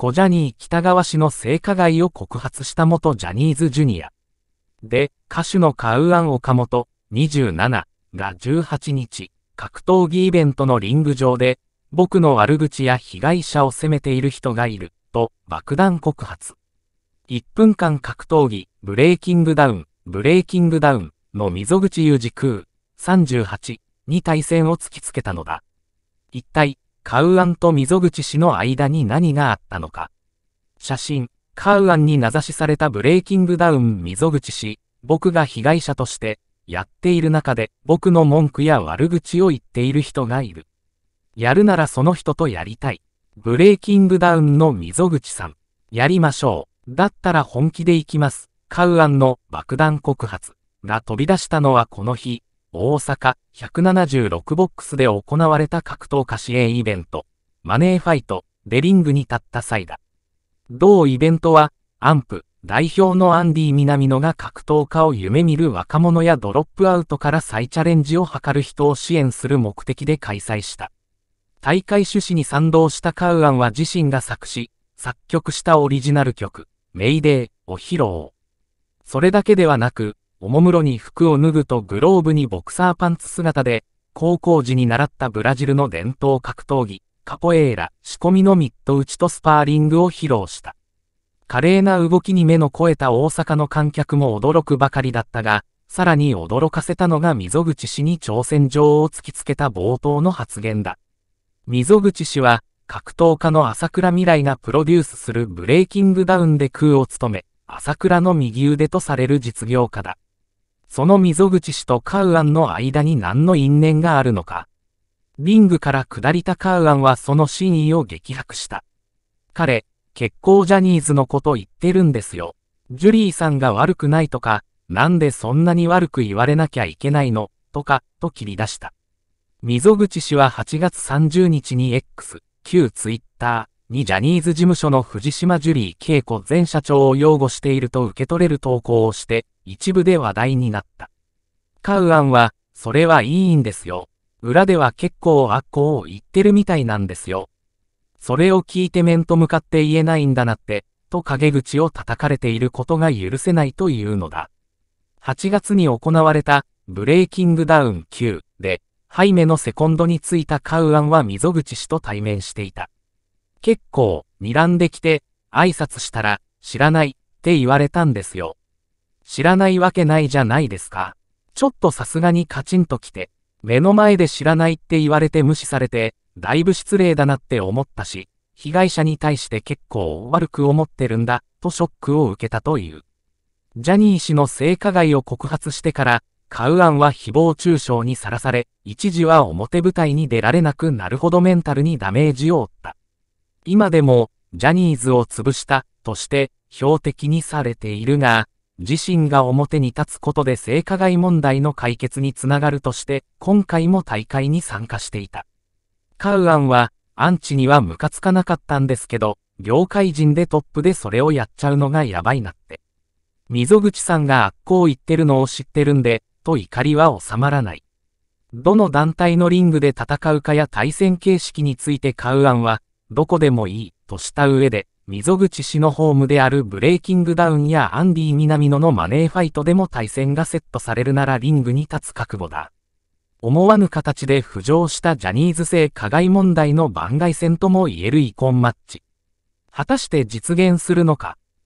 小ジャニー北川氏の性加害を告発した元ジャニーズジュニア。で、歌手のカウアンモト、27が18日、格闘技イベントのリング上で、僕の悪口や被害者を責めている人がいる、と爆弾告発。1分間格闘技、ブレイキングダウン、ブレイキングダウンの溝口裕二空38に対戦を突きつけたのだ。一体、カウアンと溝口氏の間に何があったのか。写真、カウアンに名指しされたブレイキングダウン溝口氏、僕が被害者として、やっている中で僕の文句や悪口を言っている人がいる。やるならその人とやりたい。ブレイキングダウンの溝口さん。やりましょう。だったら本気で行きます。カウアンの爆弾告発が飛び出したのはこの日、大阪176ボックスで行われた格闘家支援イベント、マネーファイトデリングに立った際だ。同イベントは、アンプ代表のアンディミナミノが格闘家を夢見る若者やドロップアウトから再チャレンジを図る人を支援する目的で開催した。大会趣旨に賛同したカウアンは自身が作詞、作曲したオリジナル曲、メイデーを披露。それだけではなく、おもむろに服を脱ぐとグローブにボクサーパンツ姿で、高校時に習ったブラジルの伝統格闘技、カポエーラ、仕込みのミット打ちとスパーリングを披露した。華麗な動きに目の肥えた大阪の観客も驚くばかりだったが、さらに驚かせたのが溝口氏に挑戦状を突きつけた冒頭の発言だ。溝口氏は、格闘家の朝倉未来がプロデュースするブレイキングダウンで空を務め、朝倉の右腕とされる実業家だ。その溝口氏とカウアンの間に何の因縁があるのか。リングから下りたカウアンはその真意を激白した。彼、結構ジャニーズのこと言ってるんですよ。ジュリーさんが悪くないとか、なんでそんなに悪く言われなきゃいけないの、とか、と切り出した。溝口氏は8月30日に X、旧 Twitter にジャニーズ事務所の藤島ジュリー恵子前社長を擁護していると受け取れる投稿をして、一部で話題になった。カウアンは、それはいいんですよ。裏では結構悪行を言ってるみたいなんですよ。それを聞いて面と向かって言えないんだなって、と陰口を叩かれていることが許せないというのだ。8月に行われた、ブレイキングダウン9で、ハイメのセコンドについたカウアンは溝口氏と対面していた。結構、睨んできて、挨拶したら、知らない、って言われたんですよ。知らないわけないじゃないですか。ちょっとさすがにカチンときて、目の前で知らないって言われて無視されて、だいぶ失礼だなって思ったし、被害者に対して結構悪く思ってるんだ、とショックを受けたという。ジャニー氏の性加害を告発してから、カウアンは誹謗中傷にさらされ、一時は表舞台に出られなくなるほどメンタルにダメージを負った。今でも、ジャニーズを潰した、として、標的にされているが、自身が表に立つことで性加害問題の解決につながるとして、今回も大会に参加していた。カウアンは、アンチにはムカつかなかったんですけど、業界人でトップでそれをやっちゃうのがやばいなって。溝口さんが悪行言ってるのを知ってるんで、と怒りは収まらない。どの団体のリングで戦うかや対戦形式についてカウアンは、どこでもいい、とした上で、溝口氏のホームであるブレイキングダウンやアンディ南野のマネーファイトでも対戦がセットされるならリングに立つ覚悟だ。思わぬ形で浮上したジャニーズ性加害問題の番外戦とも言える遺恨マッチ。果たして実現するのか